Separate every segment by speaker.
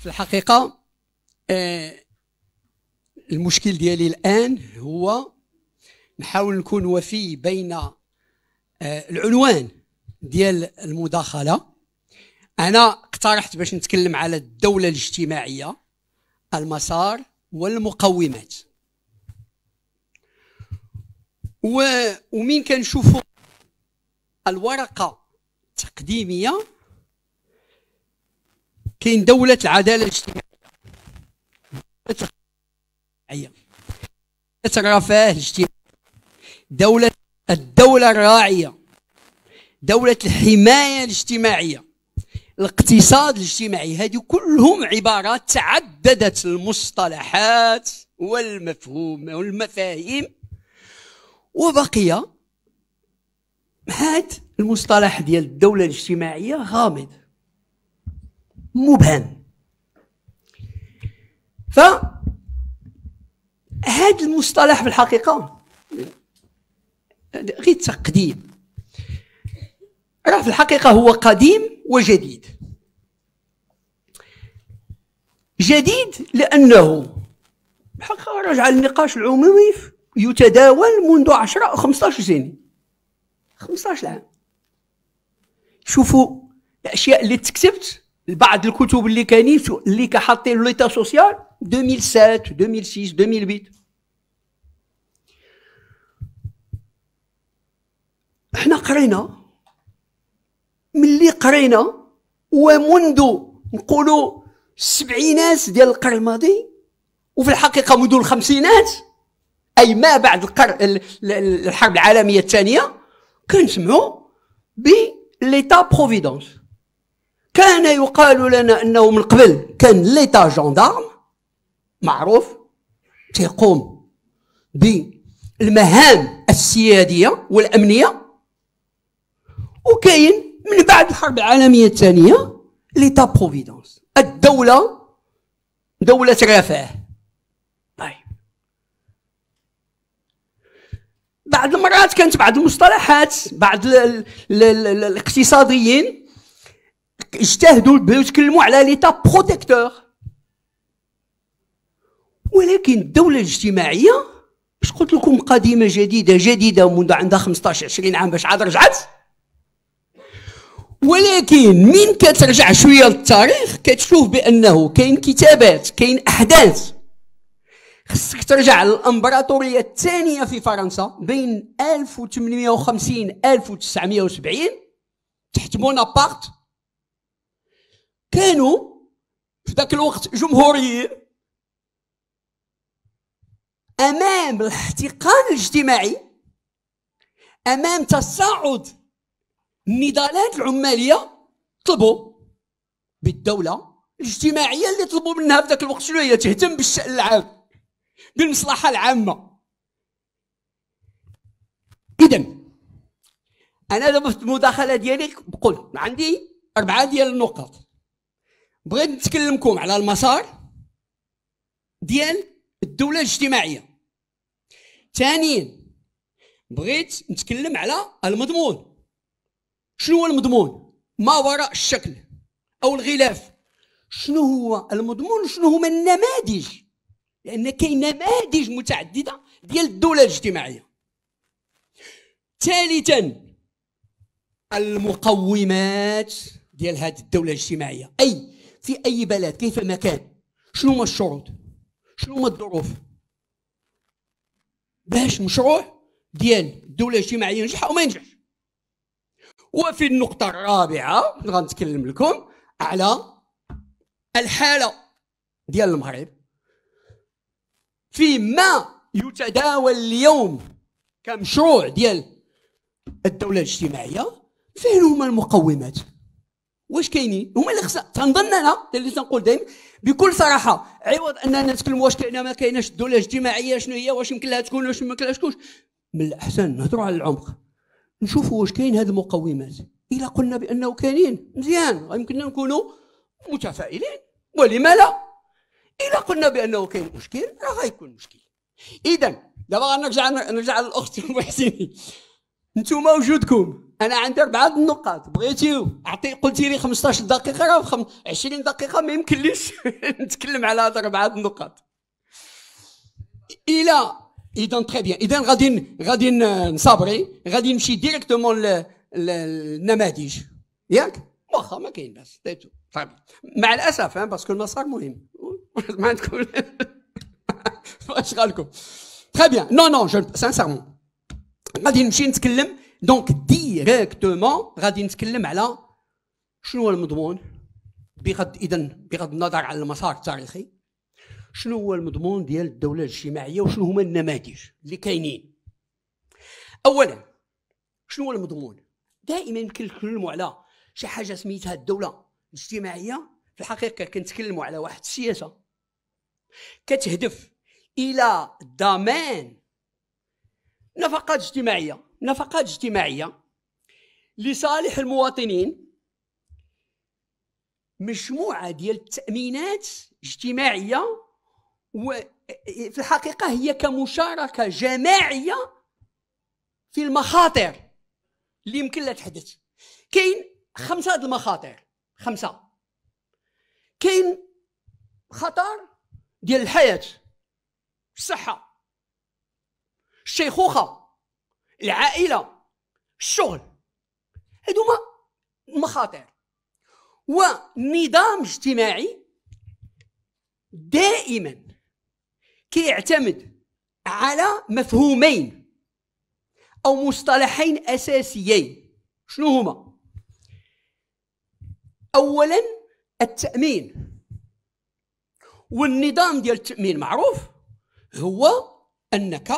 Speaker 1: في الحقيقة آه، المشكل ديالي الآن هو نحاول نكون وفي بين آه، العنوان ديال المداخلة أنا اقترحت باش نتكلم على الدولة الاجتماعية المسار والمقومات ومين كنشوفوا الورقة التقديمية كاين دوله العداله الاجتماعيه دولة الرفاه الاجتماعية دوله الدوله الراعيه دوله الحمايه الاجتماعيه الاقتصاد الاجتماعي هذه كلهم عبارات تعددت المصطلحات والمفهوم والمفاهيم وبقي هذا المصطلح ديال الدوله الاجتماعيه غامض مبهم ف هذا المصطلح في الحقيقة غير تقديم راه في الحقيقة هو قديم وجديد جديد لأنه الحقيقة رجع للنقاش العمومي يتداول منذ 10 أو 15 سنة 15 عام شوفوا الأشياء اللي تكتبت بعض الكتب اللي كاينين اللي كحاطين ليتا سوسيال 2007 2006 2008 حنا قرينا ملي قرينا ومنذ نقولوا السبعينات ديال القرن الماضي وفي الحقيقه منذ الخمسينات اي ما بعد الحرب العالميه الثانيه كنسمعوا بليتا بروفيدونس كان يقال لنا انه من قبل كان ليتا جندارم معروف تيقوم بالمهام السياديه والامنيه وكاين من بعد الحرب العالميه الثانيه ليتا بروفيدونس الدوله دوله رفاه طيب بعض المرات كانت بعض المصطلحات بعض الاقتصاديين اجتهدوا باش يتكلموا على ليتا بروتيكتور ولكن الدولة الاجتماعية باش قلت لكم قديمة جديدة جديدة منذ عندها 15 20 عام باش عاد رجعت ولكن من كترجع شوية للتاريخ كتشوف بأنه كاين كتابات كاين أحداث خصك ترجع للامبراطوريه الثانيه في فرنسا بين 1850 1970 تحت بونابارت كانوا في ذاك الوقت جمهوريين امام الاحتقان الاجتماعي امام تصاعد النضالات العماليه طلبوا بالدوله الاجتماعيه اللي طلبوا منها في ذاك الوقت شنو هي تهتم بالشان العام بالمصلحه العامه اذا انا دابا في المداخله ديالي بقول عندي اربعه ديال النقط بغيت نتكلمكم على المسار ديال الدولة الاجتماعية ثانيا بغيت نتكلم على المضمون شنو هو المضمون ما وراء الشكل او الغلاف شنو هو المضمون شنو هما النماذج لان كاين نماذج متعدده ديال الدوله الاجتماعيه ثالثا المقومات ديال هذه الدوله الاجتماعيه اي في أي بلد كيفما كان شنو هما الشروط شنو هما الظروف باش مشروع ديال الدولة الاجتماعية ينجح أو ما ينجحش وفي النقطة الرابعة غنتكلم لكم على الحالة ديال المغرب فيما يتداول اليوم كمشروع ديال الدولة الاجتماعية فين هما المقومات واش كاينين هما اللي خصنا تنظن انا اللي تنقول دائما بكل صراحه عوض اننا نتكلموا واش كاينه ما كايناش الدوله الاجتماعيه شنو هي واش يمكن لها تكون واش ما يمكن لها تكونش من الاحسن نهضروا على العمق نشوفوا واش كاين هذه المقومات الا قلنا بانه كاينين مزيان يمكننا نكونوا متفائلين ولما لا الا قلنا بانه كاين مشكل راه غيكون مشكل اذا دابا غنرجع نرجع للاخت محسيني نتوما وجودكم انا عندي اربعه النقاط بغيتي اعطي قلتي لي 15 دقيقه راه خم... 20 دقيقه ما يمكنليش نتكلم على هاد اربعه النقاط الى اذا تري بيان اذا غادي غادي نصابري غادي نمشي ديريكتومون للنماذج ياك واخا ما كاين باس طيب مع الاسف باسكو المسار مهم ما عندكم واش غالكم تري بيان نو نو جو سانسيرمون غادي نمشي نتكلم دونك ديريكتومون غادي نتكلم على شنو هو المضمون بغض اذا بغض النظر على المسار التاريخي شنو هو المضمون ديال الدوله الاجتماعيه وشنو هما النماذج اللي كاينين اولا شنو هو المضمون دائما يمكن نتكلموا على شي حاجه سميتها الدوله الاجتماعيه في الحقيقه كنتكلموا على واحد السياسه كتهدف الى ضمان نفقات اجتماعيه نفقات اجتماعيه لصالح المواطنين مجموعه ديال التامينات اجتماعيه وفي الحقيقه هي كمشاركه جماعيه في المخاطر اللي يمكن لها تحدث كاين خمسه المخاطر خمسه كاين خطر ديال الحياه الصحه الشيخوخه العائله الشغل هذوما المخاطر ونظام اجتماعي دائما كيعتمد على مفهومين او مصطلحين اساسيين شنو هما اولا التامين والنظام ديال التامين معروف هو انك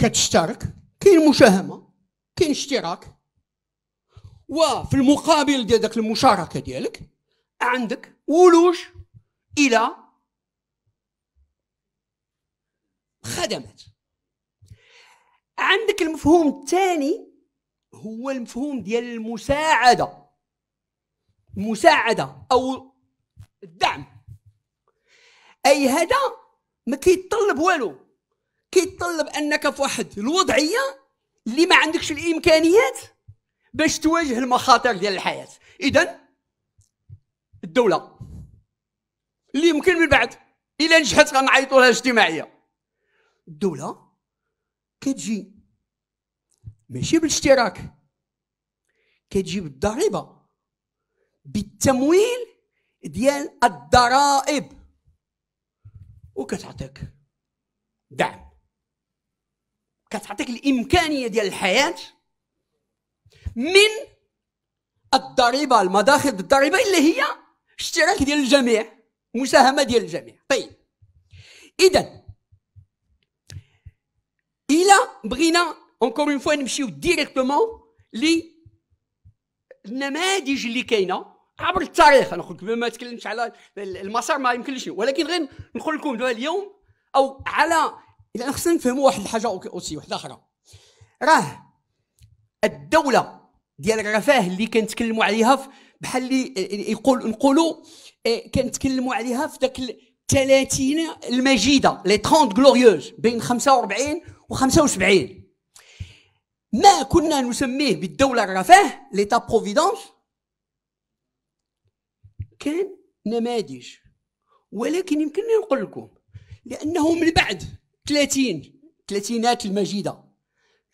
Speaker 1: كتشترك كاين مشاهمه كاين اشتراك وفي المقابل ديال داك المشاركه ديالك عندك ولوج الى خدمات عندك المفهوم الثاني هو المفهوم ديال المساعده المساعده او الدعم اي هذا ما كيتطلب والو كيطلب انك في واحد الوضعيه اللي ما عندكش الامكانيات باش تواجه المخاطر ديال الحياه اذا الدوله اللي يمكن من بعد الا نجحت غنعيطوا لها اجتماعيه الدوله كتجي ماشي بالاشتراك كتجي بالضريبه بالتمويل ديال الضرائب وكتعطيك دعم كتعطيك الامكانيه ديال الحياه من الضريبه المداخل الضريبه اللي هي اشتراك ديال الجميع مساهمه ديال الجميع طيب اذا الى بغينا اونكور اون فوا نمشيو ديريكتومون لي النماذج اللي كاينه عبر التاريخ انا قلت ما تكلمتش على المسار ما يمكنش ولكن غير نقول لكم دابا اليوم او على اذا خصنا نفهموا واحد الحاجه اوسي واحده اخرى راه الدوله ديال الرفاه اللي كنتكلموا عليها بحال اللي يقول نقولوا إيه، كنتكلموا عليها في ذاك الثلاثين المجيده لي 30 غلوريوز بين 45 و 75 ما كنا نسميه بالدوله الرفاه ليتا بروفيدونس كان نماذج ولكن يمكنني نقول لكم لانه من بعد 30 30 المجيده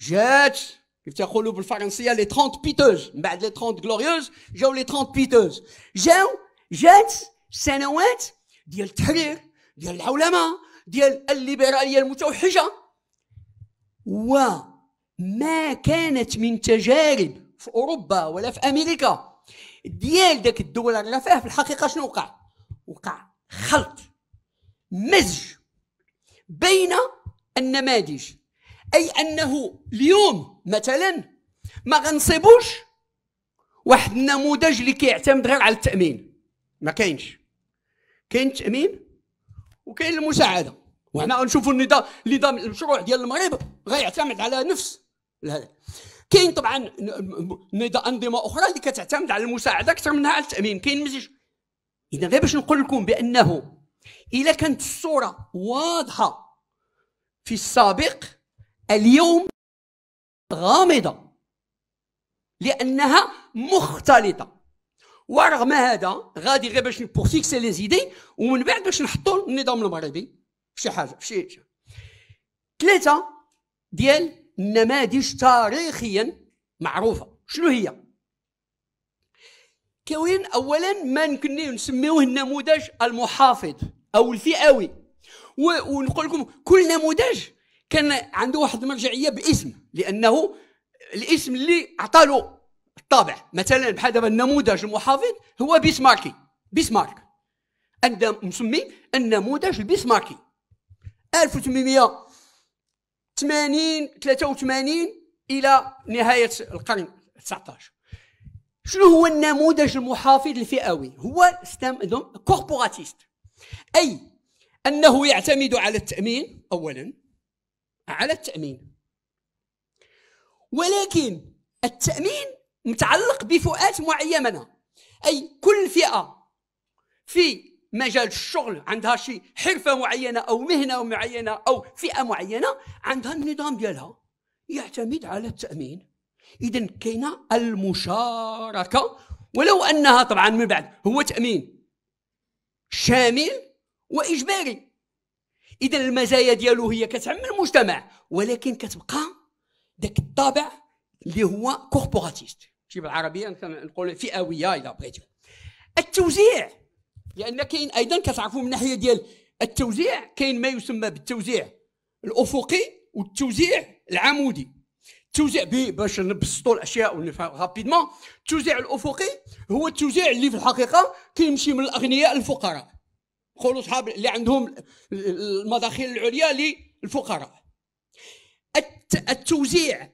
Speaker 1: جات كيف تقولوا بالفرنسيه لي 30 بيتوز من بعد لي 30 غلوريوز جاو لي 30 بيتوز جاو جات سنوات ديال التحرير ديال العولمه ديال الليبراليه المتوحشه وما كانت من تجارب في اوروبا ولا في امريكا ديال داك الدول الرفاه في الحقيقه شنو وقع وقع خلط مزج بين النماذج اي انه اليوم مثلا ما غنصيبوش واحد النموذج اللي كيعتمد غير على التامين ما كاينش كاين التامين وكاين المساعده وهنا غنشوفوا النظام النظام المشروع ديال المغرب غيعتمد على نفس هذا كاين طبعا انظمه اخرى اللي كتعتمد على المساعده اكثر منها على التامين كاين مزيج اذا غير باش نقول لكم بانه اذا كانت الصوره واضحه في السابق اليوم غامضة لأنها مختلطة ورغم هذا غادي غير باش بور فيكسي لي زيدي ومن بعد باش نحطوا النظام المغربي شي حاجه شي حاجه ثلاثه ديال النماذج تاريخيا معروفه شنو هي كاين اولا ما نكني نسميوه النموذج المحافظ او الفئوي ونقول لكم كل نموذج كان عنده واحد المرجعيه باسم لانه الاسم اللي عطى له الطابع مثلا بحال دابا النموذج المحافظ هو بيسماركي بيسمارك عند مسمي النموذج البيسماركي 1880 83 الى نهايه القرن 19 شنو هو النموذج المحافظ الفئوي هو كوربوراتيست اي أنه يعتمد على التأمين أولا على التأمين ولكن التأمين متعلق بفئات معينة أي كل فئة في مجال الشغل عندها شي حرفة معينة أو مهنة معينة أو فئة معينة عندها النظام ديالها يعتمد على التأمين إذا كاينة المشاركة ولو أنها طبعا من بعد هو تأمين شامل واجباري اذا المزايا ديالو هي كتعم المجتمع ولكن كتبقى داك الطابع اللي هو كوربوراتيست شي بالعربيه نقول فئويه اذا بغيتي التوزيع لان كاين ايضا كتعرفوا من الناحيه ديال التوزيع كاين ما يسمى بالتوزيع الافقي والتوزيع العمودي التوزيع باش نبسطوا الاشياء رابيدمون التوزيع الافقي هو التوزيع اللي في الحقيقه كيمشي من الاغنياء للفقراء قولوا صحاب اللي عندهم المداخيل العليا للفقراء التوزيع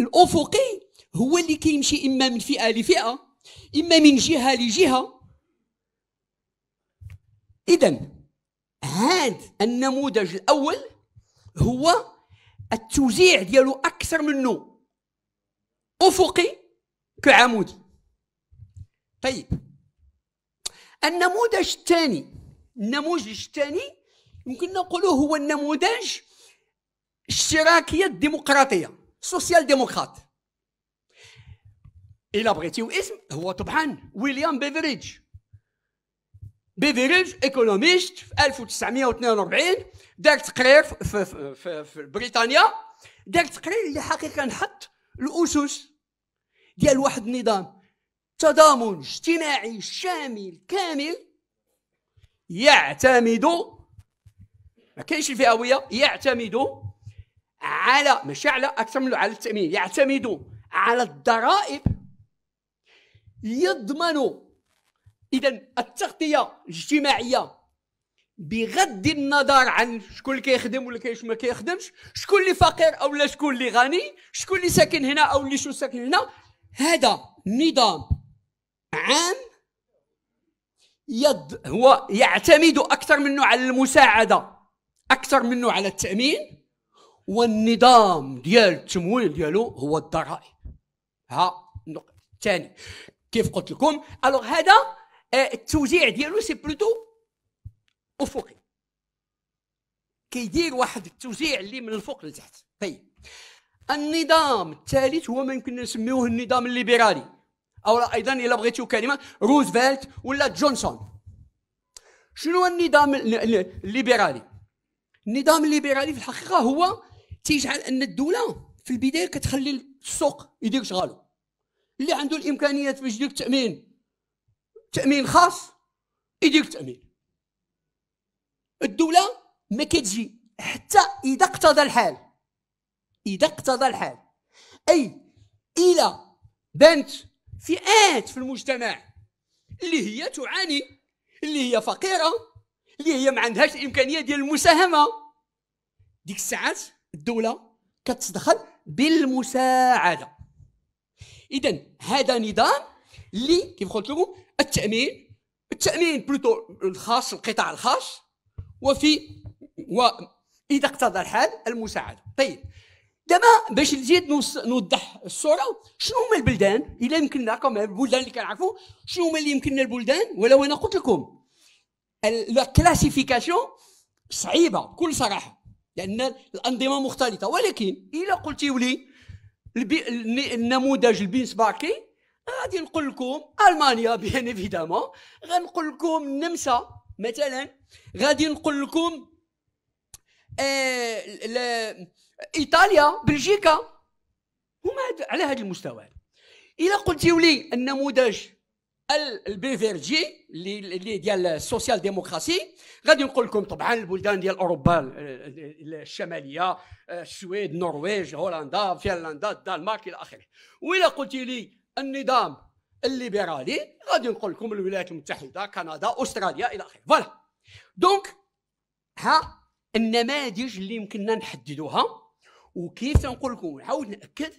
Speaker 1: الافقي هو اللي كيمشي اما من فئه لفئه اما من جهه لجهه اذا هذا النموذج الاول هو التوزيع ديالو اكثر منه افقي كعمودي طيب النموذج الثاني النموذج الثاني يمكن نقوله هو النموذج الاشتراكيه الديمقراطيه سوسيال ديمقراط الا بغيتيو اسم هو طبعا ويليام بيفريدج بيفريدج ايكونوميست في 1942 دار تقرير في, في, في, في بريطانيا دار تقرير اللي حقيقه نحط الاسس ديال واحد النظام تضامن اجتماعي شامل كامل يعتمد ما كاينش الفئويه يعتمد على ماشي على اكثر من على التامين يعتمد على الضرائب يضمن اذا التغطيه الاجتماعيه بغض النظر عن شكون اللي كيخدم ولا كيش ما كيخدمش شكون اللي فقير او لا شكون اللي غني شكون اللي ساكن هنا او اللي شو ساكن هنا هذا نظام عام يد هو يعتمد أكثر منه على المساعدة أكثر منه على التأمين والنظام ديال التمويل ديالو هو الضرائب ها النقطة كيف قلت لكم الوغ هذا آه، التوزيع ديالو سي بلوتو أفقي كيدير واحد التوزيع اللي من الفوق لتحت طيب النظام الثالث هو ما يمكن نسميوه النظام الليبرالي او ايضا الا بغيتو كلمه روزفلت ولا جونسون شنو النظام الليبرالي النظام الليبرالي في الحقيقه هو تيجعل ان الدوله في البدايه كتخلي السوق يدير شغاله اللي عنده الامكانيات باش يدير التامين تامين خاص يدير التامين الدوله ما كتجي حتى اذا اقتضى الحال اذا اقتضى الحال اي الى بانت فئات في المجتمع اللي هي تعاني اللي هي فقيره اللي هي ما عندهاش الامكانيه ديال المساهمه ديك الساعات الدوله كتدخل بالمساعده اذا هذا نظام اللي كيف قلت لكم التامين التامين بلوتو الخاص القطاع الخاص وفي وإذا اقتضى الحال المساعده طيب دابا باش نزيد نوضح الصوره شنو هما البلدان الا يمكننا كما البلدان اللي كنعرفوا شنو هما اللي يمكننا البلدان ولو انا قلت لكم لا كلاسيفيكاسيون صعيبه بكل صراحه لان الانظمه مختلطه ولكن الا قلتي لي النموذج النموذج البنسباكي غادي نقول لكم المانيا بيان ايفيدامون غنقول لكم النمسا مثلا غادي نقول لكم آه ايطاليا بلجيكا هما على هذا المستوى الى قلتي لي النموذج البيفيرجي اللي اللي ديال السوسيال ديموكراسي غادي نقول لكم طبعا البلدان ديال اوروبا آه، آه، الشماليه آه، السويد النرويج هولندا فنلندا الدنمارك الى اخره والى قلتي لي النظام الليبرالي غادي نقول لكم الولايات المتحده كندا استراليا الى اخره فوالا دونك ها النماذج اللي يمكننا نحددوها وكيف تنقول لكم نعاود ناكد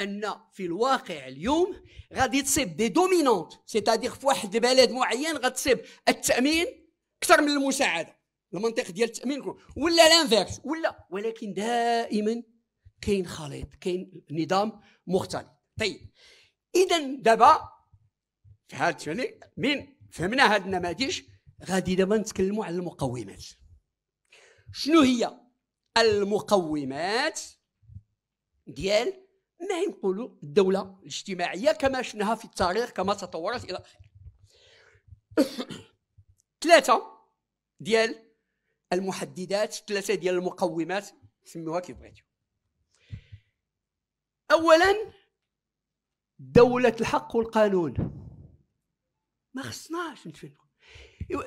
Speaker 1: ان في الواقع اليوم غادي تصيب دي دومينونت سيتادير في واحد البلد معين غتصيب التامين اكثر من المساعده المنطق ديال التامين ولا لانفيرس ولا ولكن دائما كاين خليط كاين نظام مختلط طيب اذا دابا في هذا يعني من فهمنا هذه النماذج غادي دابا نتكلموا على المقومات شنو هي المقومات ديال ما نقولوا الدوله الاجتماعيه كما شفناها في التاريخ كما تطورت الى ثلاثه ديال المحددات ثلاثه ديال المقومات سموها كيف بغيتوا اولا دوله الحق والقانون ما خصناش نتفهموا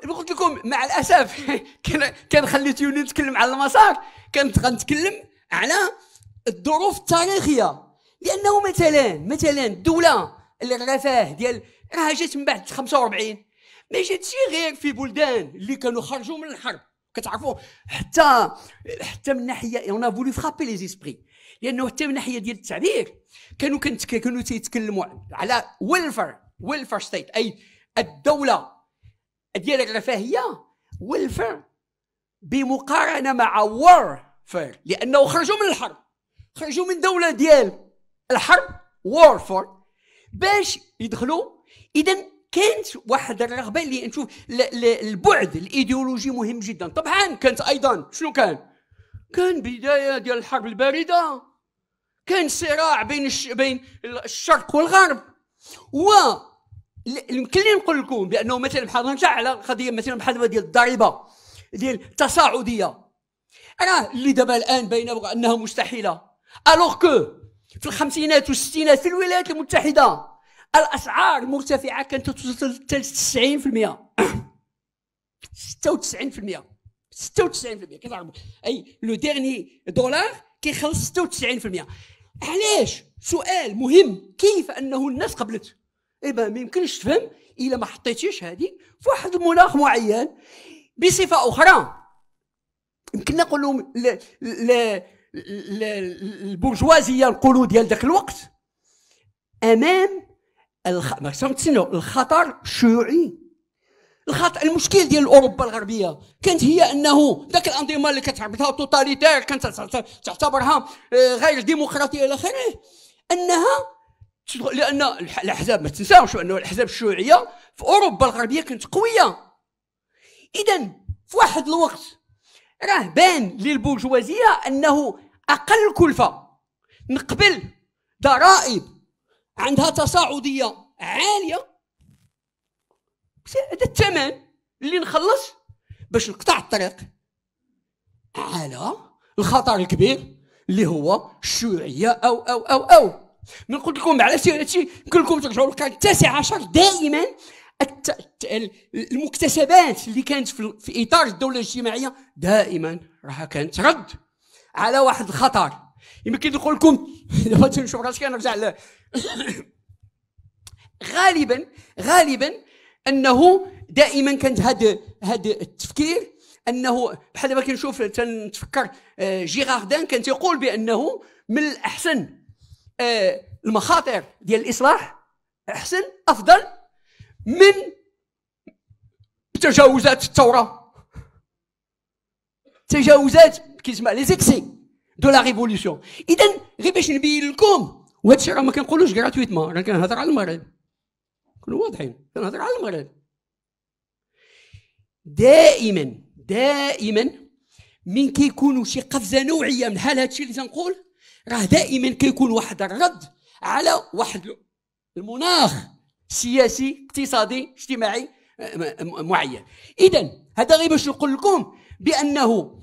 Speaker 1: قلت لكم مع الاسف كان خليتوني نتكلم على المسار كنت غنتكلم على الظروف التاريخيه لانه مثلا مثلا الدوله الرفاه ديال راها جات من بعد 45 ما جاتش غير في بلدان اللي كانوا خرجوا من الحرب كتعرفوا حتى حتى من ناحيه اون فولي فرابي لي زيسبري لانه حتى من ناحيه ديال التعبير كانوا كانوا تيتكلموا على ويلفر ويلفر ستيت اي الدوله ديال الرفاهيه والفر بمقارنه مع فير لانه خرجوا من الحرب خرجوا من دوله ديال الحرب فور باش يدخلوا اذا كانت واحد الرغبه اللي نشوف البعد الايديولوجي مهم جدا طبعا كانت ايضا شنو كان كان بدايه ديال الحرب البارده كان صراع بين الش... بين الشرق والغرب و يمكن لي نقول لكم بانه مثلا بحال نرجع على قضيه مثلا بحال ديال الضريبه ديال التصاعديه راه اللي دابا الان بين انها مستحيله الوغ كو في الخمسينات والستينات في الولايات المتحده الاسعار مرتفعه كانت توصل حتى 96% 96% 96% كتعرفوا اي لو ديرني دولار كيخلص 96% علاش سؤال مهم كيف انه الناس قبلت اي ما يمكنش تفهم الا ما حطيتيش هذه في واحد المناخ معين بصفه اخرى يمكننا لهم البرجوازيه نقولوا ديال ذاك الوقت امام الخ... الخطر الشيوعي الخطر المشكل ديال اوروبا الغربيه كانت هي انه ذاك الانظمه اللي كتعبدها توتاليتير كانت تعتبرها آه، غير ديمقراطيه الى اخره انها لان الاحزاب ما تنساوش انه الاحزاب الشيوعيه في اوروبا الغربيه كانت قويه اذا في واحد الوقت راه بان للبرجوازيه انه اقل كلفه نقبل ضرائب عندها تصاعديه عاليه هذا الثمن اللي نخلص باش نقطع الطريق على الخطر الكبير اللي هو الشيوعيه او او او او من قلت لكم على علاش هادشي كلكم ترجعوا للقرن التاسع عشر دائما المكتسبات اللي كانت في اطار الدوله الاجتماعيه دائما راها كانت رد على واحد الخطر يمكن نقول لكم دابا تنشوف راسي كنرجع غالبا غالبا انه دائما كانت هاد هاد التفكير انه بحال دابا كنشوف تنتفكر آه، جيغاردان كان تيقول بانه من الاحسن آه، المخاطر ديال الاصلاح احسن افضل من تجاوزات الثوره تجاوزات كيسمى لي زيكسي دو لا ريفولوسيون اذا غير باش نبين لكم وهذا الشيء راه ما كنقولوش غراتويتمون راه كنهضر على المغرب كنوا واضحين كنهضر على المغرب دائما دائما من كيكونوا شي قفزه نوعيه من حال هادشي اللي تنقول راه دائما كيكون واحد الرد على واحد المناخ سياسي اقتصادي اجتماعي آه، معين اذا هذا غير باش نقول لكم بانه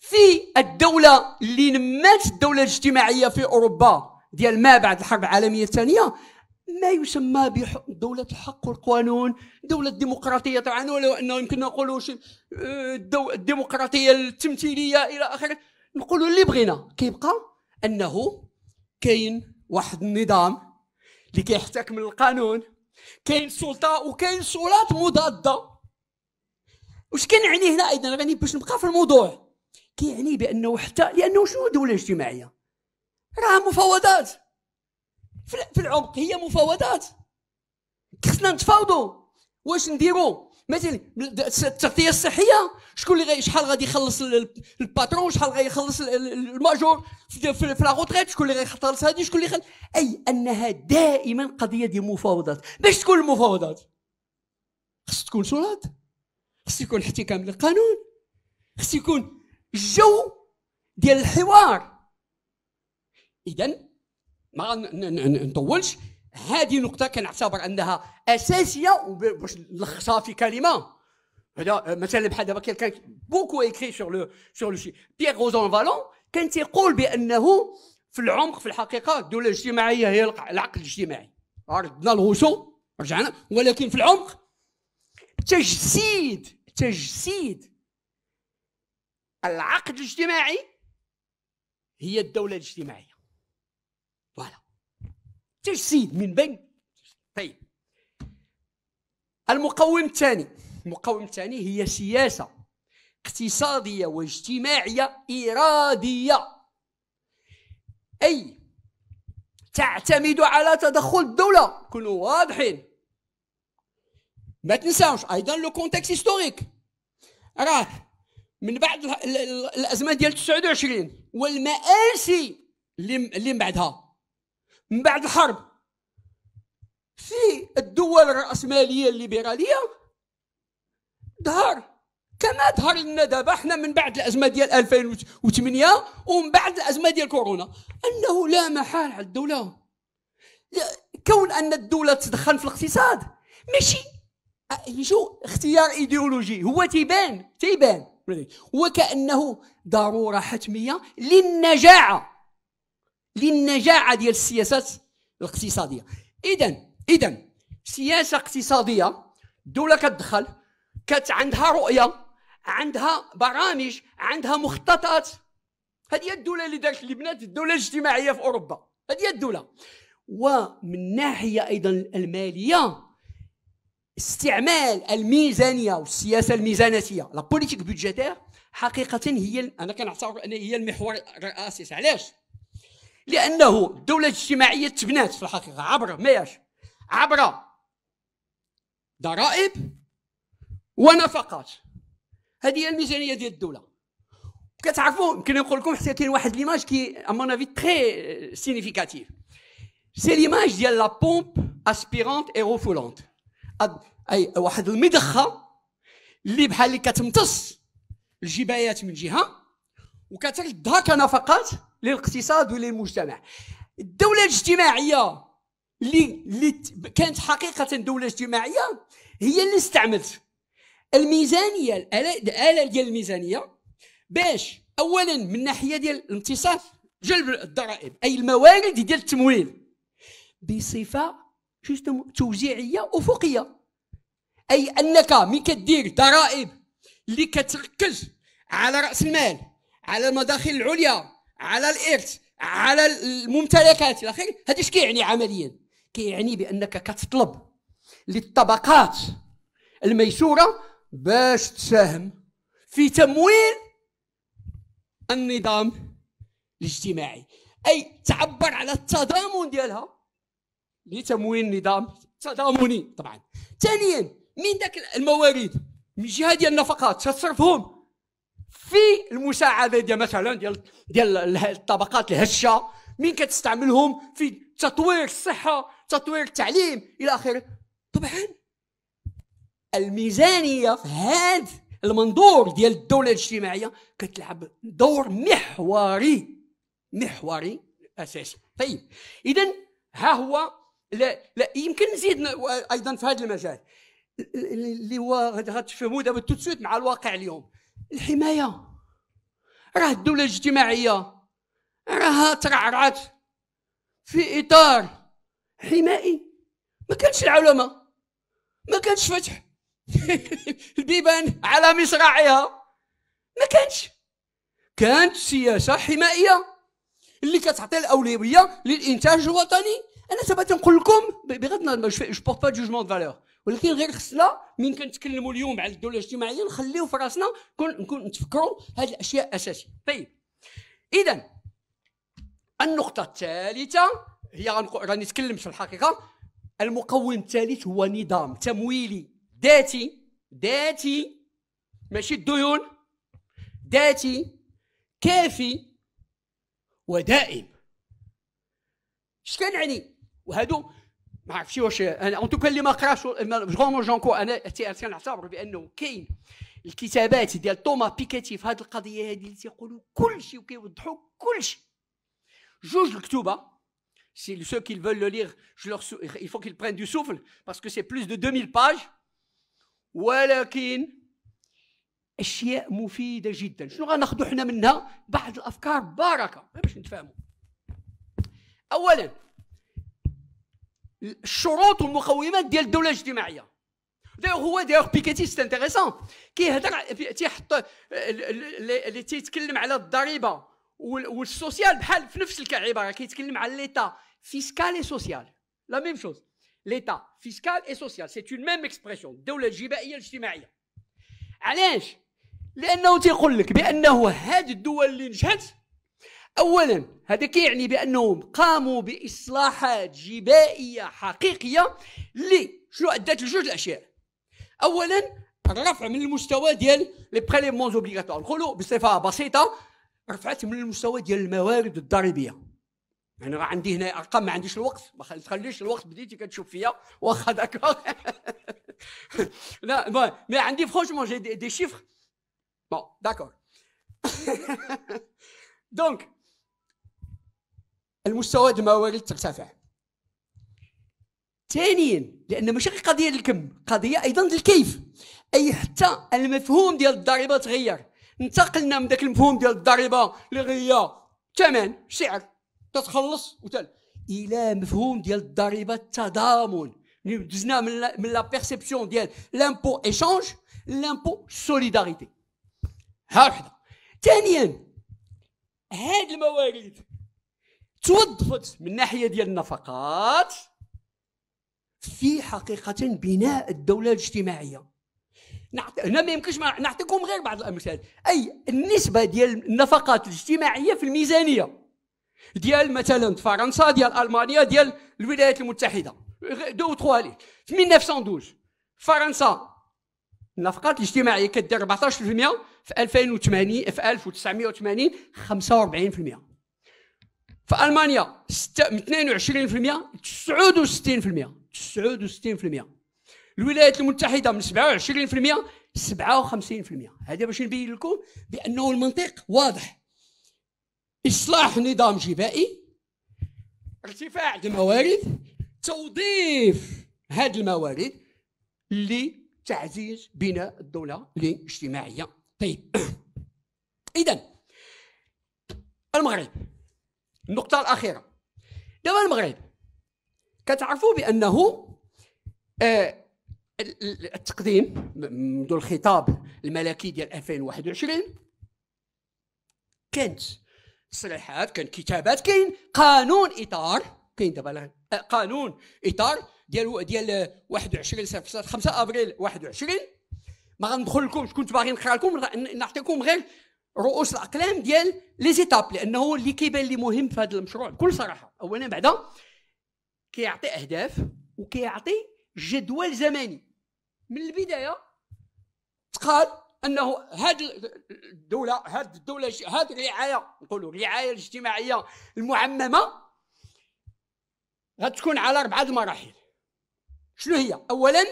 Speaker 1: في الدوله اللي نمات الدوله الاجتماعيه في اوروبا ديال ما بعد الحرب العالميه الثانيه ما يسمى بدولة الحق والقانون دولة الديمقراطية طبعا ولو أنه يمكن نقولوا آه، الديمقراطية التمثيلية إلى آخره نقولوا اللي بغينا كيبقى انه كاين واحد النظام اللي كيحتكم القانون كاين سلطه وكاين سلطات مضاده واش كنعني هنا ايضا غني باش نبقى في الموضوع كيعني بانه حتى لانه شنو دوله اجتماعيه راه مفاوضات في العمق هي مفاوضات خصنا نتفاوضوا واش نديروا مثلا التغطيه الصحيه شكون اللي شحال غادي يخلص الباترون شحال غادي يخلص الماجور في لا غوتريت شكون اللي غيخلص هذه شكون اللي اي انها دائما قضيه ديال مفاوضات باش تكون المفاوضات خص تكون صلات خص يكون احتكام للقانون خص يكون الجو ديال الحوار اذا ما نطولش هذه نقطة كنعتبر أنها أساسية باش نلخصها في كلمة هذا مثلا بحال دابا كان بوكو ايكري سور لو سور لو شي بيير غوزون فالون كان تيقول بأنه في العمق في الحقيقة الدولة الاجتماعية هي العقل الاجتماعي ردنا الغوصو رجعنا ولكن في العمق تجسيد تجسيد العقد الاجتماعي هي الدولة الاجتماعية تجسيد من بين طيب المقوم الثاني المقوم الثاني هي سياسة اقتصادية واجتماعية إرادية أي تعتمد على تدخل الدولة كونوا واضحين ما تنساوش أيضا لو كونتكست هيستوريك راه من بعد الأزمة ديال 29 والمآسي اللي من بعدها من بعد الحرب في الدول الرأسمالية الليبرالية ظهر كما ظهر لنا دابا حنا من بعد الازمه ديال 2008 ومن بعد الازمه ديال كورونا انه لا محال على الدوله كون ان الدوله تدخل في الاقتصاد ماشي آه، شو اختيار ايديولوجي هو تيبان تيبان وكانه ضروره حتميه للنجاعه للنجاعه ديال السياسات الاقتصاديه اذا اذا سياسه اقتصاديه دوله كتدخل كت عندها رؤيه عندها برامج عندها مخططات هذه الدوله اللي دارت اللي بنات الدوله الاجتماعيه في اوروبا هذه الدوله ومن ناحيه ايضا الماليه استعمال الميزانيه والسياسه الميزانيه لا بوليتيك بودجيتير حقيقه هي انا كنعتبر ان هي المحور الرئاسي علاش لانه الدوله الاجتماعيه تبنات في الحقيقه عبر ماياش عبر ضرائب ونفقات هذه هي الميزانيه ديال الدوله كتعرفوا يمكن نقول لكم حتى كاين واحد ليماج كي امون افي تري سينيفيكاتيف سي ليماج ديال لا بومب اسبيرونت اي روفولونت اي واحد المضخه اللي بحال اللي كتمتص الجبايات من جهه وكتردها كنفقات للاقتصاد وللمجتمع الدولة الاجتماعية اللي اللي كانت حقيقة دولة اجتماعية هي اللي استعملت الميزانية الآلة ديال الميزانية باش أولا من ناحية ديال الامتصاص جلب الضرائب أي الموارد ديال التمويل بصفة توزيعية أفقية أي أنك من كدير ضرائب اللي كتركز على رأس المال على المداخل العليا على الارث على الممتلكات الى اخره هذا اش كيعني عمليا كيعني بانك كتطلب للطبقات الميسوره باش تساهم في تمويل النظام الاجتماعي اي تعبر على التضامن ديالها لتمويل نظام تضامني طبعا ثانيا من ذاك الموارد من جهه ديال النفقات تصرفهم في المساعده ديال مثلا ديال ديال الطبقات الهشه مين كتستعملهم في تطوير الصحه تطوير التعليم الى اخره طبعا الميزانيه في هذا المنظور ديال الدوله الاجتماعيه كتلعب دور محوري محوري اساسي طيب اذا ها هو لا, لا يمكن نزيد ايضا في هذا المجال اللي هو غتفهموا دابا توت مع الواقع اليوم الحمايه راه الدوله الاجتماعيه راها ترعرعت في اطار حمائي ما كانش العلماء ما كانش فتح البيبان على مصراعيها ما كانش كانت سياسه حمائيه اللي كتعطي الاولويه للانتاج الوطني انا دابا تنقول لكم بغض النظر جو بورت با جوجمون فالور ولكن غير خصنا من كنتكلموا اليوم على الدوله الاجتماعيه نخليو في راسنا نكون نتفكروا هذه الاشياء اساسيه طيب اذا النقطه الثالثه هي راني تكلمت في الحقيقه المقوم الثالث هو نظام تمويلي ذاتي ذاتي ماشي الديون ذاتي كافي ودائم اش كنعني وهادو ما عرفتش واش انا اون توكا اللي ما قراش جون جونكو انا تنعتبر بانه كاين الكتابات ديال توما بيكاتي في هذه القضيه هذه اللي تيقولوا كل شيء وكيوضحوا كل شيء جوج الكتوبه سي سو qui فول لو ليغ جو لور سو il faut qu'ils prennent du souffle parce que c'est plus de 2000 pages. ولكن اشياء مفيده جدا شنو غناخذوا حنا منها بعض الافكار باركه باش نتفاهموا اولا الشروط والمقومات ديال الدوله الاجتماعيه دايوغ هو دايوغ بيكيتي سي انتيريسون كيهضر تيحط آه، اللي تيتكلم على الضريبه والسوسيال بحال في نفس العباره كيتكلم على ليتا فيسكال اي سوسيال لا ميم شوز ليتا فيسكال اي سوسيال سي اون ميم اكسبرسيون الدوله الجبائيه الاجتماعيه علاش لانه تيقول لك بانه هاد الدول اللي نجحت اولا هذا كيعني بانهم قاموا باصلاحات جبائيه حقيقيه اللي شنو ادت لجوج الاشياء اولا الرفع من المستوى ديال لي بريليمون اوبليغاتوار نقولوا بصفه بسيطه رفعت من المستوى ديال الموارد الضريبيه يعني راه عندي هنا ارقام ما عنديش الوقت ما تخليش الوقت بديتي كتشوف فيا واخا داكوغ لا ما, مي عندي فرونشمون جي دي, دي شيفر بون داكور دونك المستوى الموارد ترتفع ثانيا لان ماشي قضيه الكم قضيه ايضا الكيف اي حتى المفهوم ديال الضريبه تغير انتقلنا من ذاك المفهوم ديال الضريبه اللي هي ثمن سعر تتخلص وتال الى مفهوم ديال الضريبه التضامن دزنا من لا, من لا بيرسيبسيون ديال لامبو ايشانج لامبو سوليداريتي ها وحده ثانيا هاد الموارد توظفت من ناحيه ديال النفقات في حقيقه بناء الدوله الاجتماعيه هنا ما يمكنش نعطيكم غير بعض الامثال اي النسبه ديال النفقات الاجتماعيه في الميزانيه ديال مثلا فرنسا ديال المانيا ديال الولايات المتحده دو تخوا في 1912 فرنسا النفقات الاجتماعيه كدير 14% في 2008 في 1980 45% في المانيا من 22% 69% 69% الولايات المتحده من 27% 57% هذا باش نبين لكم بانه المنطق واضح اصلاح نظام جبائي ارتفاع الموارد توظيف هذه الموارد لتعزيز بناء الدوله الاجتماعيه طيب اذا المغرب النقطة الأخيرة دابا المغرب كتعرفوا بأنه آه، التقديم منذ الخطاب الملكي ديال 2021 كانت تصريحات كان كتابات كاين قانون اطار كاين دابا آه، قانون اطار ديال ديال 21 5 ابريل 21 ما غندخل لكم كنت باغي نقرا لكم نعطيكم غير رؤوس الاقلام ديال لي زيتاب لانه اللي كيبان لي مهم في هذا المشروع بكل صراحه اولا بعدا كيعطي اهداف وكيعطي جدول زمني من البدايه تقال انه هاد الدوله هاد الدوله هاد الرعايه نقولوا الرعايه الاجتماعيه المعممه غتكون على اربعه المراحل شنو هي اولا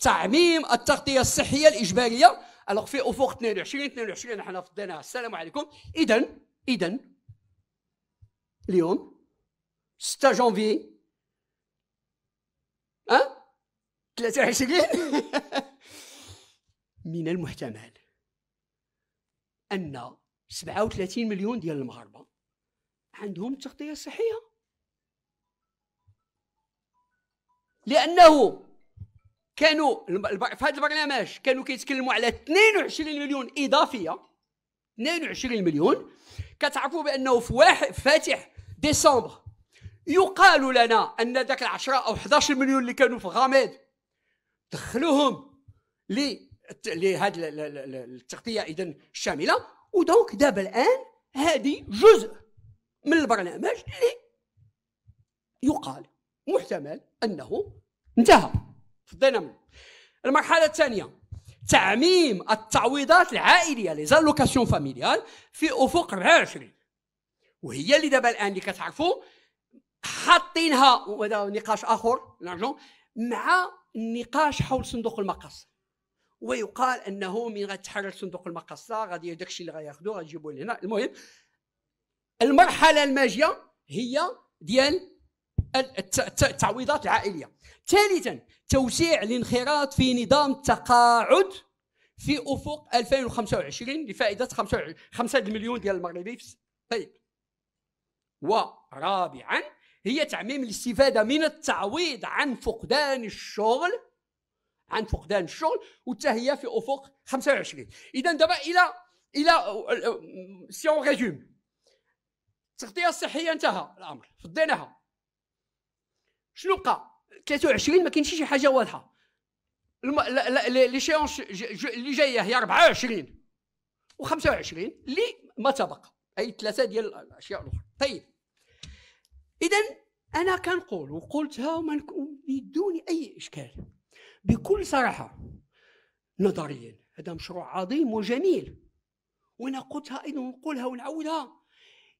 Speaker 1: تعميم التغطيه الصحيه الاجباريه الوغ في افق 22 22 احنا فضيناها السلام عليكم اذا اذا اليوم 6 جانفي ها 23 من المحتمل ان 37 مليون ديال المغاربه عندهم التغطيه الصحيه لانه كانوا في هذا البرنامج كانوا كيتكلموا على 22 مليون اضافيه 22 مليون كتعرفوا بانه في واحد فاتح ديسمبر يقال لنا ان ذاك 10 او 11 مليون اللي كانوا في غامض دخلوهم ل لهذه التغطيه اذا الشامله ودونك دابا الان هذه جزء من البرنامج اللي يقال محتمل انه انتهى خدينا المرحله الثانيه تعميم التعويضات العائليه لي زالوكاسيون فاميليال في افق 24 وهي اللي دابا الان اللي كتعرفوا حاطينها وهذا نقاش اخر نرجو مع النقاش حول صندوق المقص ويقال انه من غتحرر صندوق المقص غادي داكشي اللي غياخذوه غيجيبوه لهنا المهم المرحله الماجيه هي ديال التعويضات العائليه ثالثا توسيع الانخراط في نظام التقاعد في افق 2025 لفائده 5 مليون ديال المغربي في طيب ورابعا هي تعميم الاستفاده من التعويض عن فقدان الشغل عن فقدان الشغل والتهيئه في افق 25 اذا دابا الى الى سي اون ريزوم التغطيه الصحيه انتهى الامر فضيناها شنو بقى 23 ما كاينش شي حاجه واضحه لي ج... اللي جايه هي 24 و25 اللي ما تبقى اي ثلاثه ديال الاشياء الاخرى طيب اذا انا كنقول وقلتها بدون اي اشكال بكل صراحه نظريا هذا مشروع عظيم وجميل وانا قلتها ايضا ونقولها ونعاودها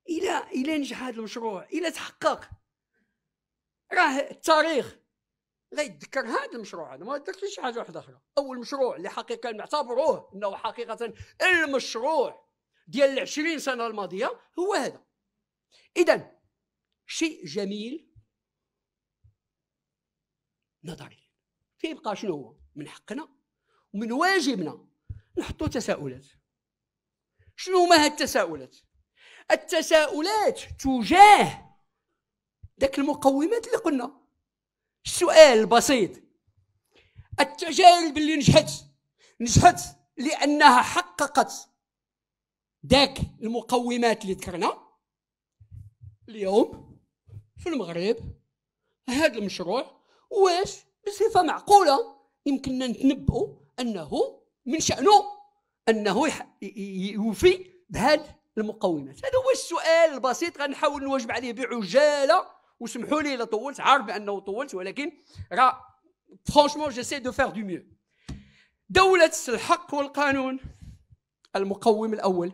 Speaker 1: الى الى نجح هذا المشروع الى تحقق راه التاريخ لا يتذكر هذا المشروع هذا ما يتذكرش شي حاجه واحده اخرى اول مشروع اللي حقيقه نعتبروه انه حقيقه المشروع ديال 20 سنه الماضيه هو هذا اذا شيء جميل نظريا كيبقى شنو هو من حقنا ومن واجبنا نحطوا تساؤلات شنو هما هاد التساؤلات التساؤلات تجاه ذاك المقومات اللي قلنا سؤال بسيط التجارب اللي نجحت نجحت لانها حققت ذاك المقومات اللي ذكرنا اليوم في المغرب هذا المشروع واش بصفه معقوله يمكننا نتنبؤوا انه من شانه انه يوفي بهذه المقومات هذا هو السؤال البسيط غنحاول نواجب عليه بعجاله وسمحوا لي الا طولت عارف بانه طولت ولكن راه فرانشمون جيسي دو فير دو ميو دولة الحق والقانون المقوم الاول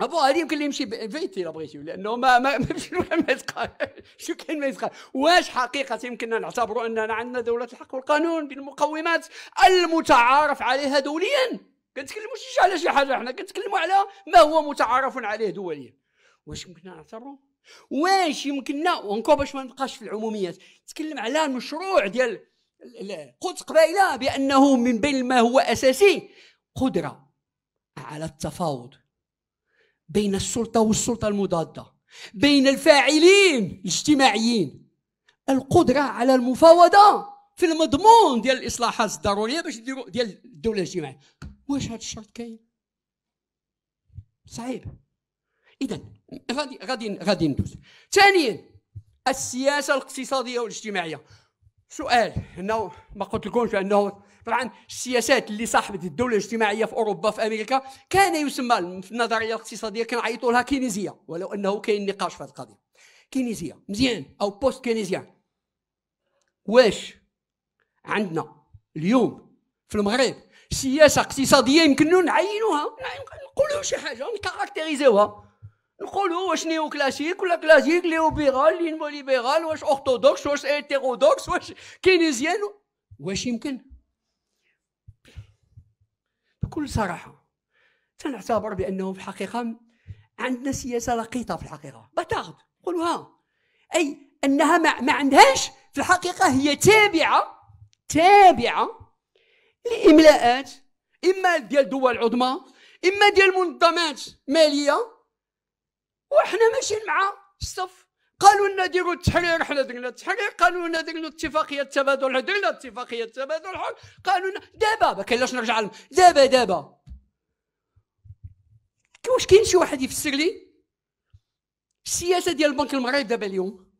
Speaker 1: ابو هذه يمكن لي يمشي فيتي الا بغيتي لانه ما ما ما يتقال شو كاين ما يتقال واش حقيقه يمكننا نعتبروا اننا عندنا دوله الحق والقانون بالمقومات المتعارف عليها دوليا كنتكلموا شي على شي حاجه حنا كنتكلموا على ما هو متعارف عليه دوليا واش يمكننا نعتبروا واش يمكننا ونكو باش ما نبقاش في العموميات تكلم على المشروع ديال قدس قبيله بانه من بين ما هو اساسي قدره على التفاوض بين السلطه والسلطه المضاده بين الفاعلين الاجتماعيين القدره على المفاوضه في المضمون ديال الاصلاحات الضروريه باش يديروا ديال الدوله الاجتماعيه واش هذا الشرط كاين صعيب اذا غادي غادي غادي ندوز ثانيا السياسه الاقتصاديه والاجتماعيه سؤال هنا ما قلت لكمش انه طبعا السياسات اللي صاحبت الدوله الاجتماعيه في اوروبا في امريكا كان يسمى في النظريه الاقتصاديه عيطوا لها كينيزيه ولو انه كاين نقاش في هذه القضيه كينيزيه مزيان او بوست كينيزيان واش عندنا اليوم في المغرب سياسه اقتصاديه يمكننا نعينوها نقولوا شي حاجه نكاركتيريزيوها نقولوا واش نيو كلاسيك ولا كلاسيك ليوبيرال لينو ليبرال واش اورثودوكس واش هيتيرودوكس واش كينيزيان واش يمكن بكل صراحه تنعتبر بانه في الحقيقه عندنا سياسه لقيطه في الحقيقه بتاخد قولوها اي انها ما, ما عندهاش في الحقيقه هي تابعه تابعه لاملاءات اما ديال دول عظمى اما ديال منظمات ماليه وحنا ماشيين مع الصف قالوا لنا ديروا التحرير حنا درنا التحرير قالوا لنا درنا اتفاقيه التبادل درنا اتفاقيه التبادل الحر قالوا لنا دابا ما كاينلاش نرجع دابا دابا واش كاين شي واحد يفسر لي السياسه ديال البنك المغربي دابا اليوم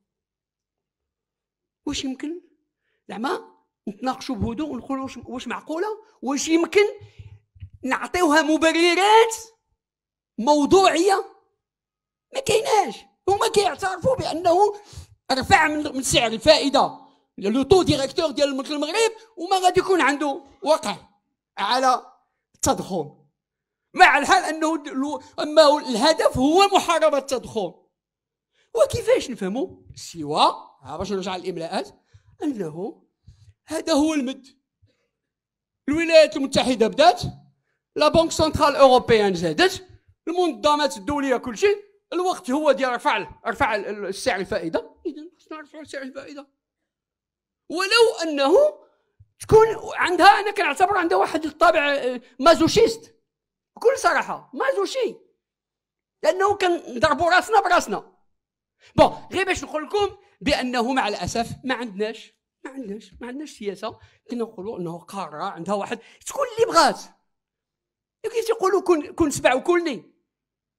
Speaker 1: واش يمكن زعما نتناقشوا بهدوء ونقولوا واش معقوله واش يمكن نعطيوها مبررات موضوعيه ما كايناش هما كيعترفوا بانه رفع من سعر الفائده لو تو ديريكتور ديال المغرب وما غادي يكون عنده وقع على التضخم مع الحال انه اما الهدف هو محاربه التضخم وكيفاش نفهموا سوى باش نرجع للاملاءات انه هذا هو المد الولايات المتحده بدات لا بنك سنترال اوروبيان زادت المنظمات الدوليه كل شيء الوقت هو ديال رفع رفع السعر الفائده اذا خصنا نرفع سعر الفائده ولو انه تكون عندها انا كنعتبر عندها واحد الطابع آه، مازوشيست بكل صراحه مازوشي لانه كنضربوا راسنا براسنا بون غير باش نقول لكم بانه مع الاسف ما عندناش ما عندناش ما عندناش سياسه كنا نقولوا انه قاره عندها واحد تكون اللي بغات لكن تيقولوا كن كن سبع وكلني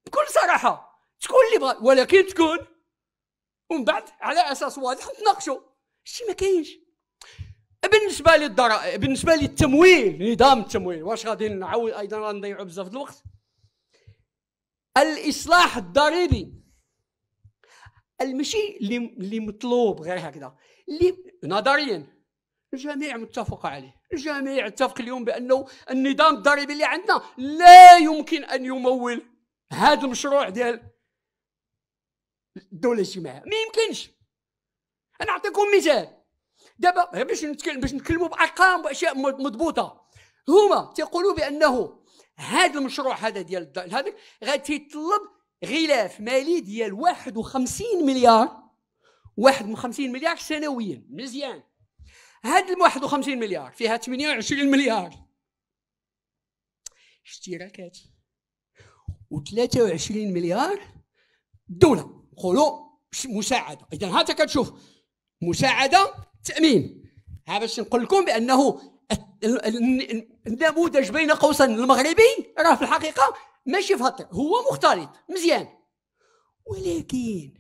Speaker 1: بكل صراحه شكون اللي بغى ولكن تكون ومن بعد على اساس واضح نتناقشوا شي ما كاينش بالنسبه للضرائب بالنسبه للتمويل نظام التمويل واش غادي نعاود ايضا نضيعوا بزاف الوقت الاصلاح الضريبي المشي اللي مطلوب غير هكذا اللي نظريا الجميع متفق عليه الجميع اتفق اليوم بانه النظام الضريبي اللي عندنا لا يمكن ان يمول هذا المشروع ديال الدوله الاجتماعيه ما يمكنش انا نعطيكم مثال دابا باش نتكلم باش نتكلموا بارقام واشياء مضبوطه هما تيقولوا بانه هذا المشروع هذا ديال هذاك غتيطلب غلاف مالي ديال 51 مليار 51 مليار سنويا مزيان هاد ال 51 مليار فيها 28 مليار اشتراكات و 23 مليار دولار نقولوا مساعده اذا هاتا كتشوف مساعده تامين ها باش نقول لكم بانه النموذج بين قوسين المغربي راه في الحقيقه ماشي في هو مختلط مزيان ولكن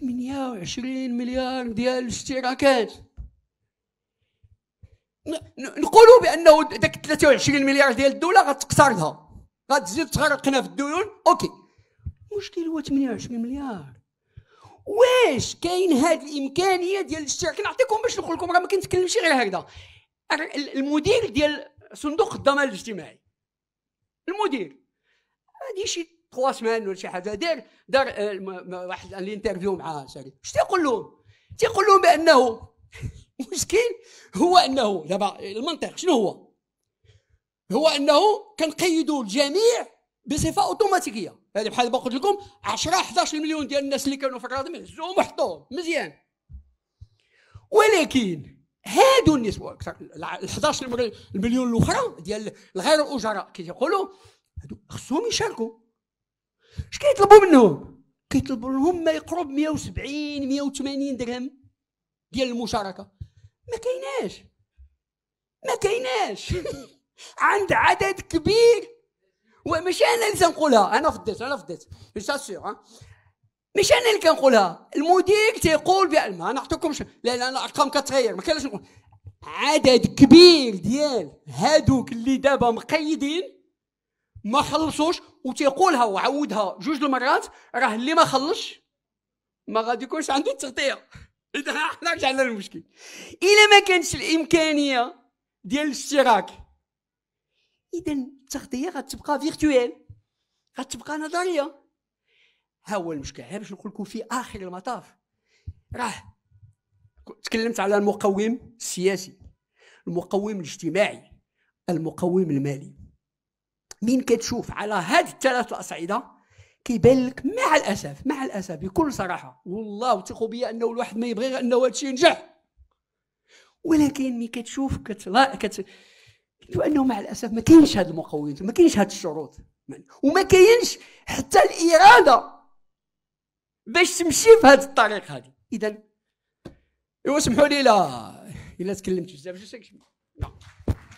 Speaker 1: 28 مليار ديال الاشتراكات نقولوا بانه داك 23 مليار ديال الدوله غتقترضها غتزيد تغرقنا في الديون اوكي مشكل هو 28 مليار واش كاين هاد الامكانيه ديال الاشتراك نعطيكم باش نقول لكم راه ما كنتكلمش غير هكذا المدير ديال صندوق الضمان الاجتماعي المدير هادي شي تخوا سمان ولا شي حاجه دار دار آه، واحد الانترفيو مع شريف اش تيقول لهم تيقول لهم بانه المشكل هو انه دابا المنطق شنو هو هو انه كنقيدوا الجميع بصفه اوتوماتيكيه هذه بحال دابا قلت لكم 10 11 مليون ديال الناس اللي كانوا في الراضي هزوهم وحطوهم مزيان ولكن هادو النسبه اكثر ال 11 مليون الاخرى ديال غير الاجراء كيقولوا هادو خصهم يشاركوا اش كيطلبوا منهم كيطلبوا لهم ما يقرب 170 180 درهم ديال المشاركه ما كايناش ما كايناش عند عدد كبير ماشي انا اللي تنقولها انا فديت انا فضيت سيغ ماشي انا اللي كنقولها المدير تيقول بان ما نعطيكمش لا لا الارقام كتغير ما كاينش نقول عدد كبير ديال هادوك اللي دابا مقيدين ما خلصوش وتيقولها وعودها جوج المرات راه اللي ما خلصش ما غادي يكونش عنده التغطيه اذا حنا رجعنا للمشكل الا ما كانش الامكانيه ديال الاشتراك اذا التغطيه غتبقى فيرتويال غتبقى نظريه ها هو المشكل ها باش نقول لكم في اخر المطاف راه تكلمت على المقوم السياسي المقوم الاجتماعي المقوم المالي من كتشوف على هاد الثلاث الاصعده كيبان لك مع الاسف مع الاسف بكل صراحه والله وثقوا بيا انه الواحد ما يبغي غير انه هادشي ينجح ولكن مين كتشوف كتلا كت لانه مع الاسف ما كاينش هاد المقومات ما كاينش هاد الشروط وما كاينش حتى الاراده باش تمشي في هاد الطريق هادي اذا ايوا سمحوا لي لا الا تكلمت بزاف جوج لا